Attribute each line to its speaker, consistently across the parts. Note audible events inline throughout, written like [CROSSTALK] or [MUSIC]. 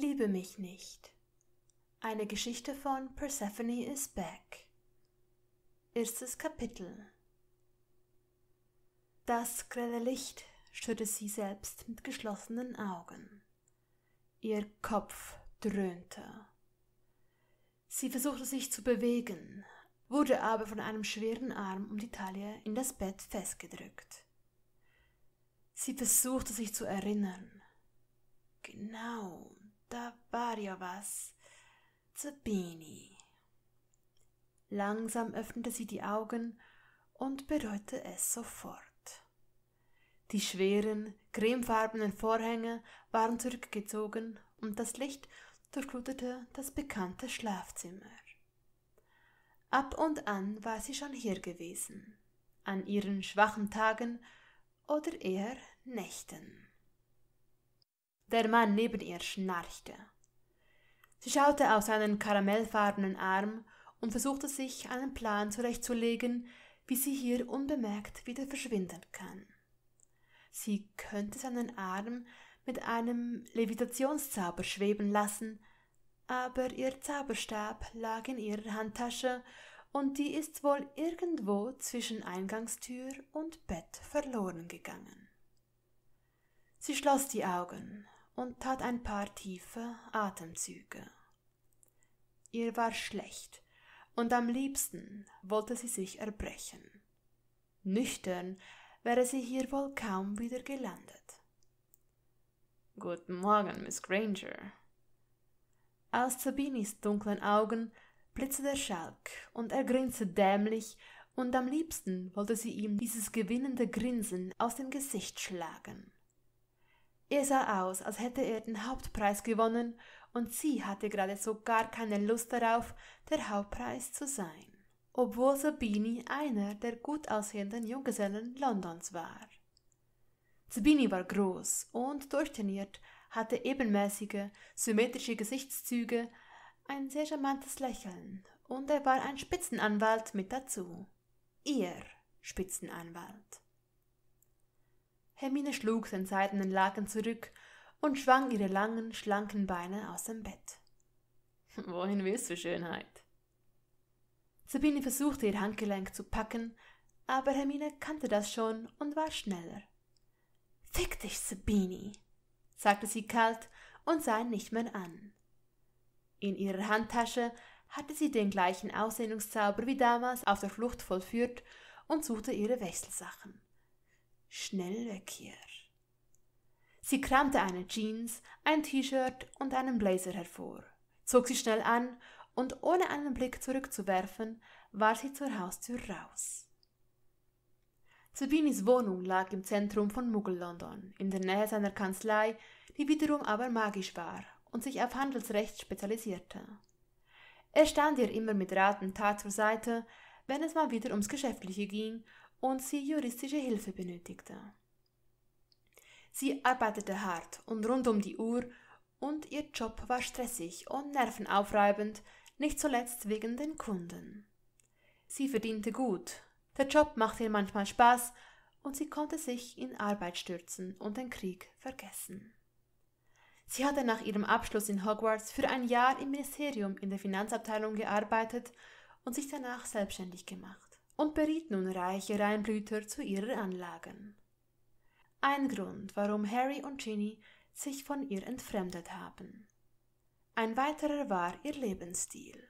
Speaker 1: Liebe mich nicht. Eine Geschichte von Persephone is back. Erstes Kapitel. Das grelle Licht schürte sie selbst mit geschlossenen Augen. Ihr Kopf dröhnte. Sie versuchte sich zu bewegen, wurde aber von einem schweren Arm um die Taille in das Bett festgedrückt. Sie versuchte sich zu erinnern. Genau, da war ja was. Zu Bini. Langsam öffnete sie die Augen und bereute es sofort. Die schweren, cremefarbenen Vorhänge waren zurückgezogen und das Licht durchflutete das bekannte Schlafzimmer. Ab und an war sie schon hier gewesen, an ihren schwachen Tagen oder eher Nächten. Der Mann neben ihr schnarchte. Sie schaute auf seinen karamellfarbenen Arm und versuchte sich einen Plan zurechtzulegen, wie sie hier unbemerkt wieder verschwinden kann. Sie könnte seinen Arm mit einem Levitationszauber schweben lassen, aber ihr Zauberstab lag in ihrer Handtasche und die ist wohl irgendwo zwischen Eingangstür und Bett verloren gegangen. Sie schloss die Augen, und tat ein paar tiefe Atemzüge. Ihr war schlecht, und am liebsten wollte sie sich erbrechen. Nüchtern wäre sie hier wohl kaum wieder gelandet. Guten Morgen, Miss Granger. Aus Sabinis dunklen Augen blitzte der Schalk und er grinste dämlich, und am liebsten wollte sie ihm dieses gewinnende Grinsen aus dem Gesicht schlagen. Er sah aus, als hätte er den Hauptpreis gewonnen, und sie hatte gerade so gar keine Lust darauf, der Hauptpreis zu sein, obwohl Sabini einer der gut aussehenden Junggesellen Londons war. Sabini war groß und durchtrainiert, hatte ebenmäßige, symmetrische Gesichtszüge, ein sehr charmantes Lächeln, und er war ein Spitzenanwalt mit dazu. Ihr Spitzenanwalt. Hermine schlug den seidenen Laken zurück und schwang ihre langen, schlanken Beine aus dem Bett. [LAUGHS] Wohin willst du, Schönheit? Sabine versuchte ihr Handgelenk zu packen, aber Hermine kannte das schon und war schneller. Fick dich, Sabini, sagte sie kalt und sah ihn nicht mehr an. In ihrer Handtasche hatte sie den gleichen Aussehnungszauber wie damals auf der Flucht vollführt und suchte ihre Wechselsachen. Schnell weg hier. Sie kramte eine Jeans, ein T-Shirt und einen Blazer hervor, zog sie schnell an und ohne einen Blick zurückzuwerfen, war sie zur Haustür raus. Sabinis Wohnung lag im Zentrum von Muggel-London, in der Nähe seiner Kanzlei, die wiederum aber magisch war und sich auf Handelsrecht spezialisierte. Er stand ihr immer mit Rat und Tat zur Seite, wenn es mal wieder ums Geschäftliche ging und sie juristische Hilfe benötigte. Sie arbeitete hart und rund um die Uhr und ihr Job war stressig und nervenaufreibend, nicht zuletzt wegen den Kunden. Sie verdiente gut, der Job machte ihr manchmal Spaß und sie konnte sich in Arbeit stürzen und den Krieg vergessen. Sie hatte nach ihrem Abschluss in Hogwarts für ein Jahr im Ministerium in der Finanzabteilung gearbeitet und sich danach selbstständig gemacht und beriet nun reiche Reinblüter zu ihren Anlagen. Ein Grund, warum Harry und Ginny sich von ihr entfremdet haben. Ein weiterer war ihr Lebensstil.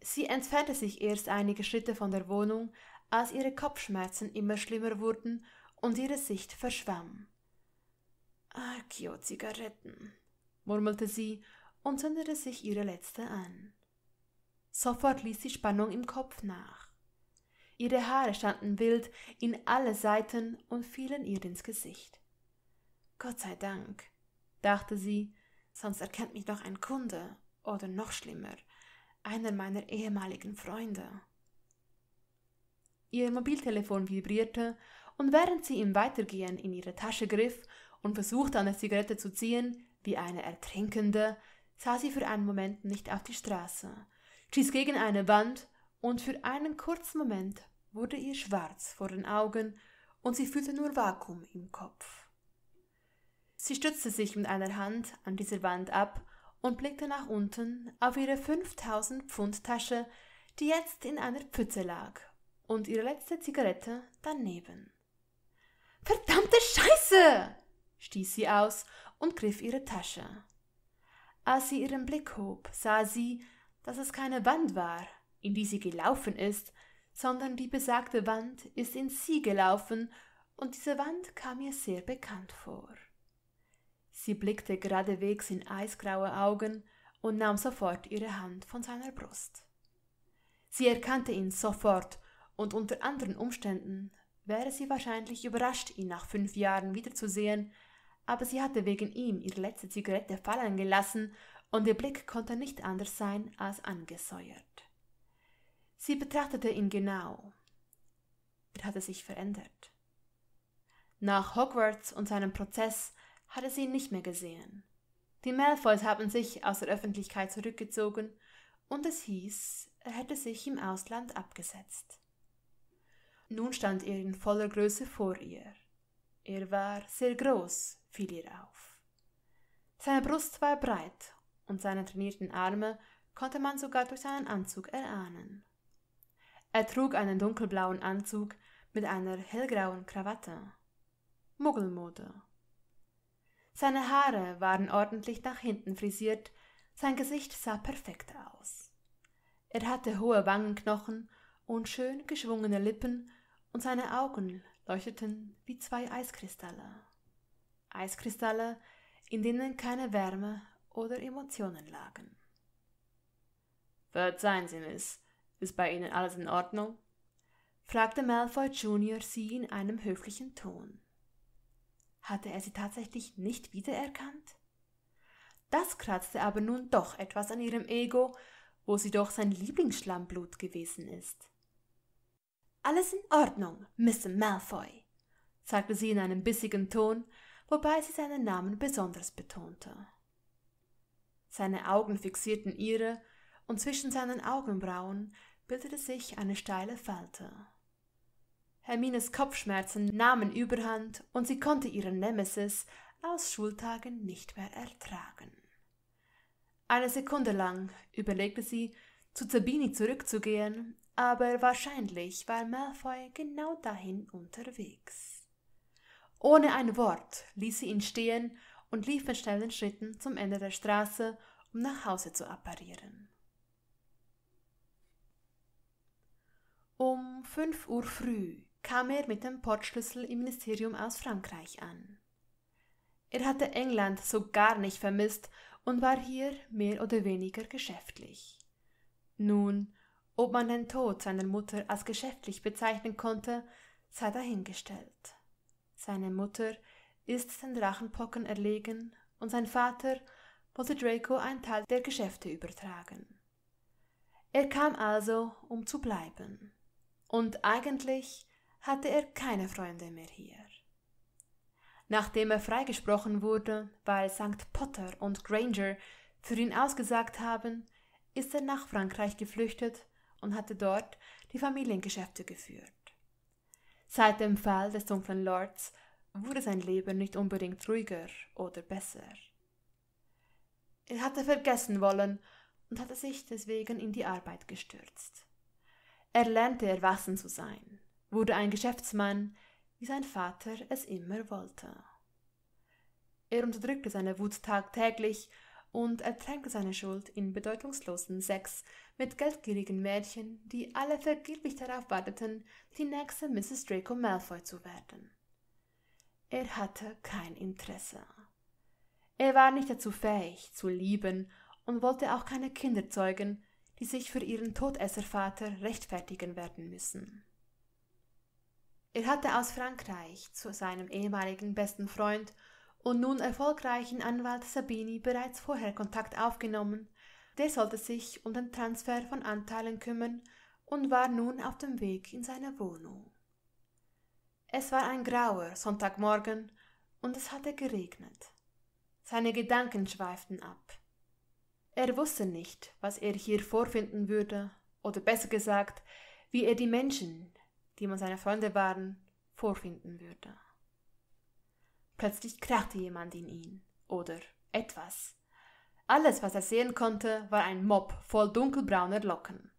Speaker 1: Sie entfernte sich erst einige Schritte von der Wohnung, als ihre Kopfschmerzen immer schlimmer wurden und ihre Sicht verschwamm. Akio-Zigaretten, murmelte sie und zündete sich ihre letzte an. Sofort ließ die Spannung im Kopf nach. Ihre Haare standen wild in alle Seiten und fielen ihr ins Gesicht. Gott sei Dank, dachte sie, sonst erkennt mich doch ein Kunde oder noch schlimmer, einer meiner ehemaligen Freunde. Ihr Mobiltelefon vibrierte, und während sie im Weitergehen in ihre Tasche griff und versuchte, eine Zigarette zu ziehen, wie eine Ertrinkende, sah sie für einen Moment nicht auf die Straße, stieß gegen eine Wand, und für einen kurzen Moment wurde ihr schwarz vor den Augen und sie fühlte nur Vakuum im Kopf. Sie stützte sich mit einer Hand an dieser Wand ab und blickte nach unten auf ihre 5000 Pfund Tasche, die jetzt in einer Pfütze lag, und ihre letzte Zigarette daneben. Verdammte Scheiße! stieß sie aus und griff ihre Tasche. Als sie ihren Blick hob, sah sie, dass es keine Wand war, in die sie gelaufen ist, sondern die besagte Wand ist in sie gelaufen, und diese Wand kam ihr sehr bekannt vor. Sie blickte geradewegs in eisgraue Augen und nahm sofort ihre Hand von seiner Brust. Sie erkannte ihn sofort, und unter anderen Umständen wäre sie wahrscheinlich überrascht, ihn nach fünf Jahren wiederzusehen, aber sie hatte wegen ihm ihre letzte Zigarette fallen gelassen und ihr Blick konnte nicht anders sein als angesäuert. Sie betrachtete ihn genau. Er hatte sich verändert. Nach Hogwarts und seinem Prozess hatte sie ihn nicht mehr gesehen. Die Malfoys haben sich aus der Öffentlichkeit zurückgezogen und es hieß, er hätte sich im Ausland abgesetzt. Nun stand er in voller Größe vor ihr. Er war sehr groß, fiel ihr auf. Seine Brust war breit und seine trainierten Arme konnte man sogar durch seinen Anzug erahnen. Er trug einen dunkelblauen Anzug mit einer hellgrauen Krawatte. Muggelmode. Seine Haare waren ordentlich nach hinten frisiert, sein Gesicht sah perfekt aus. Er hatte hohe Wangenknochen und schön geschwungene Lippen, und seine Augen leuchteten wie zwei Eiskristalle. Eiskristalle, in denen keine Wärme oder Emotionen lagen. Verzeihen Sie, Miss, ist bei Ihnen alles in Ordnung? fragte Malfoy Junior sie in einem höflichen Ton. Hatte er sie tatsächlich nicht wiedererkannt? Das kratzte aber nun doch etwas an ihrem Ego, wo sie doch sein Lieblingsschlammblut gewesen ist. Alles in Ordnung, Miss Malfoy, sagte sie in einem bissigen Ton, wobei sie seinen Namen besonders betonte. Seine Augen fixierten ihre, und zwischen seinen Augenbrauen bildete sich eine steile Falte. Hermines Kopfschmerzen nahmen Überhand, und sie konnte ihren Nemesis aus Schultagen nicht mehr ertragen. Eine Sekunde lang überlegte sie, zu Zabini zurückzugehen, aber wahrscheinlich war Malfoy genau dahin unterwegs. Ohne ein Wort ließ sie ihn stehen und lief mit schnellen Schritten zum Ende der Straße, um nach Hause zu apparieren. Um 5 Uhr früh kam er mit dem Portschlüssel im Ministerium aus Frankreich an. Er hatte England so gar nicht vermisst und war hier mehr oder weniger geschäftlich. Nun, ob man den Tod seiner Mutter als geschäftlich bezeichnen konnte, sei dahingestellt. Seine Mutter ist den Drachenpocken erlegen und sein Vater wollte Draco einen Teil der Geschäfte übertragen. Er kam also, um zu bleiben. Und eigentlich hatte er keine Freunde mehr hier. Nachdem er freigesprochen wurde, weil St. Potter und Granger für ihn ausgesagt haben, ist er nach Frankreich geflüchtet und hatte dort die Familiengeschäfte geführt. Seit dem Fall des dunklen Lords wurde sein Leben nicht unbedingt ruhiger oder besser. Er hatte vergessen wollen und hatte sich deswegen in die Arbeit gestürzt. Er lernte erwachsen zu sein, wurde ein Geschäftsmann, wie sein Vater es immer wollte. Er unterdrückte seine Wut tagtäglich und ertränkte seine Schuld in bedeutungslosen Sex mit geldgierigen Mädchen, die alle vergeblich darauf warteten, die nächste Mrs. Draco Malfoy zu werden. Er hatte kein Interesse. Er war nicht dazu fähig, zu lieben und wollte auch keine Kinder zeugen, die sich für ihren Todesservater rechtfertigen werden müssen. Er hatte aus Frankreich zu seinem ehemaligen besten Freund und nun erfolgreichen Anwalt Sabini bereits vorher Kontakt aufgenommen, der sollte sich um den Transfer von Anteilen kümmern und war nun auf dem Weg in seine Wohnung. Es war ein grauer Sonntagmorgen und es hatte geregnet. Seine Gedanken schweiften ab. Er wusste nicht, was er hier vorfinden würde, oder besser gesagt, wie er die Menschen, die man seine Freunde waren, vorfinden würde. Plötzlich krachte jemand in ihn oder etwas. Alles, was er sehen konnte, war ein Mob voll dunkelbrauner Locken.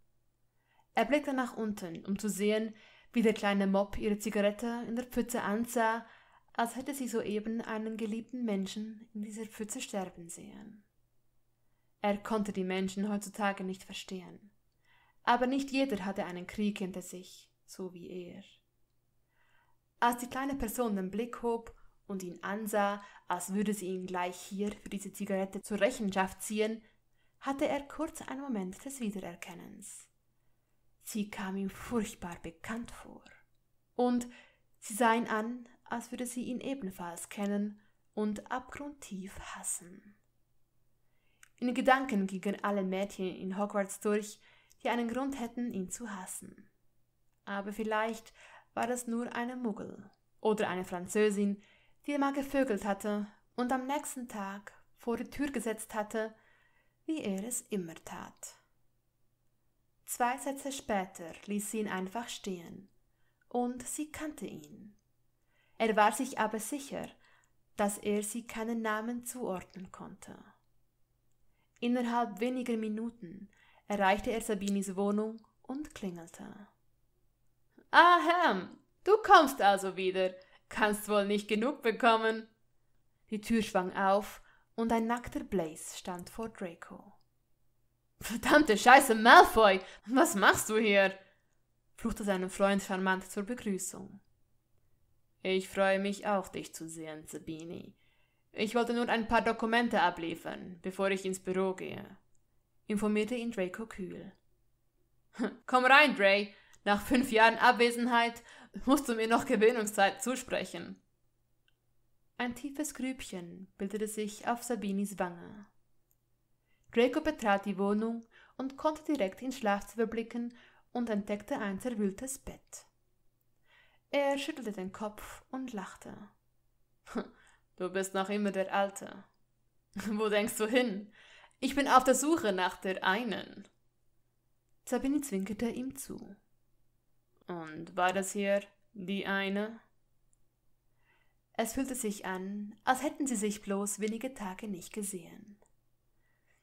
Speaker 1: Er blickte nach unten, um zu sehen, wie der kleine Mob ihre Zigarette in der Pfütze ansah, als hätte sie soeben einen geliebten Menschen in dieser Pfütze sterben sehen. Er konnte die Menschen heutzutage nicht verstehen. Aber nicht jeder hatte einen Krieg hinter sich, so wie er. Als die kleine Person den Blick hob und ihn ansah, als würde sie ihn gleich hier für diese Zigarette zur Rechenschaft ziehen, hatte er kurz einen Moment des Wiedererkennens. Sie kam ihm furchtbar bekannt vor. Und sie sah ihn an, als würde sie ihn ebenfalls kennen und abgrundtief hassen. In Gedanken gingen alle Mädchen in Hogwarts durch, die einen Grund hätten, ihn zu hassen. Aber vielleicht war es nur eine Muggel oder eine Französin, die mal gevögelt hatte und am nächsten Tag vor die Tür gesetzt hatte, wie er es immer tat. Zwei Sätze später ließ sie ihn einfach stehen. Und sie kannte ihn. Er war sich aber sicher, dass er sie keinen Namen zuordnen konnte. Innerhalb weniger Minuten erreichte er Sabinis Wohnung und klingelte. Ahem, du kommst also wieder. Kannst wohl nicht genug bekommen. Die Tür schwang auf und ein nackter Blaze stand vor Draco. Verdammte Scheiße, Malfoy! Was machst du hier? fluchte sein Freund charmant zur Begrüßung. Ich freue mich auch, dich zu sehen, Sabini. Ich wollte nur ein paar Dokumente abliefern, bevor ich ins Büro gehe, informierte ihn Draco kühl. Hm, komm rein, Dray. Nach fünf Jahren Abwesenheit musst du mir noch Gewöhnungszeit zusprechen. Ein tiefes Grübchen bildete sich auf Sabinis Wange. Draco betrat die Wohnung und konnte direkt ins Schlafzimmer blicken und entdeckte ein zerwühltes Bett. Er schüttelte den Kopf und lachte. [LAUGHS] Du bist noch immer der Alte. [LAUGHS] Wo denkst du hin? Ich bin auf der Suche nach der einen. Sabine zwinkerte ihm zu. Und war das hier die eine? Es fühlte sich an, als hätten sie sich bloß wenige Tage nicht gesehen.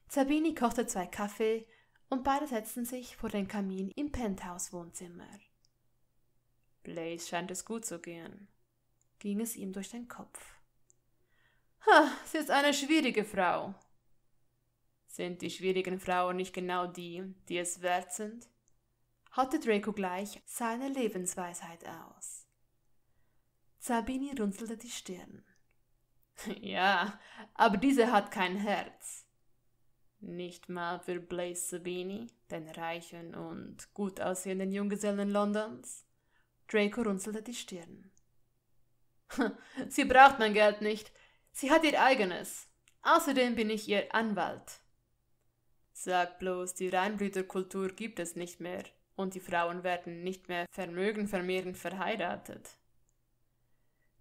Speaker 1: Sabini kochte zwei Kaffee und beide setzten sich vor den Kamin im Penthouse-Wohnzimmer. Blaze scheint es gut zu gehen, ging es ihm durch den Kopf. Ha, sie ist eine schwierige Frau. Sind die schwierigen Frauen nicht genau die, die es wert sind? haute Draco gleich seine Lebensweisheit aus. Sabini runzelte die Stirn. [LAUGHS] Ja, aber diese hat kein Herz. Nicht mal für Blaise Sabini, den reichen und gut aussehenden Junggesellen Londons. Draco runzelte die Stirn. [LAUGHS] Sie braucht mein Geld nicht. Sie hat ihr eigenes. Außerdem bin ich ihr Anwalt. Sag bloß, die Reinbrüderkultur gibt es nicht mehr und die Frauen werden nicht mehr vermögenvermehrend verheiratet.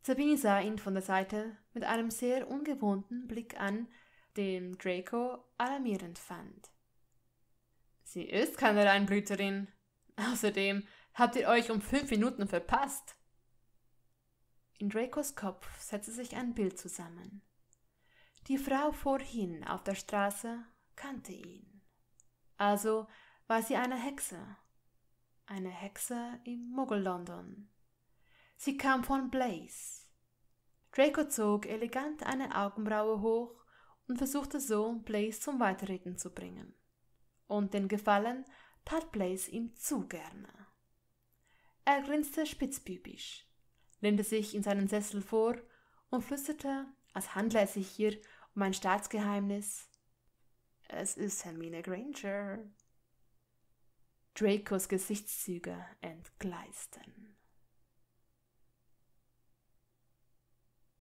Speaker 1: Sabini sah ihn von der Seite mit einem sehr ungewohnten Blick an, den Draco alarmierend fand. Sie ist keine Reinblüterin. Außerdem habt ihr euch um fünf Minuten verpasst. In Dracos Kopf setzte sich ein Bild zusammen. Die Frau vorhin auf der Straße kannte ihn. Also war sie eine Hexe. Eine Hexe im Muggel-London. Sie kam von Blaze. Draco zog elegant eine Augenbraue hoch und versuchte so, Blaze zum Weiterreden zu bringen. Und den Gefallen tat Blaze ihm zu gerne. Er grinste spitzbübisch, lehnte sich in seinen Sessel vor und flüsterte, als handle es sich hier um ein Staatsgeheimnis. Es ist Hermine Granger. Dracos Gesichtszüge entgleisten.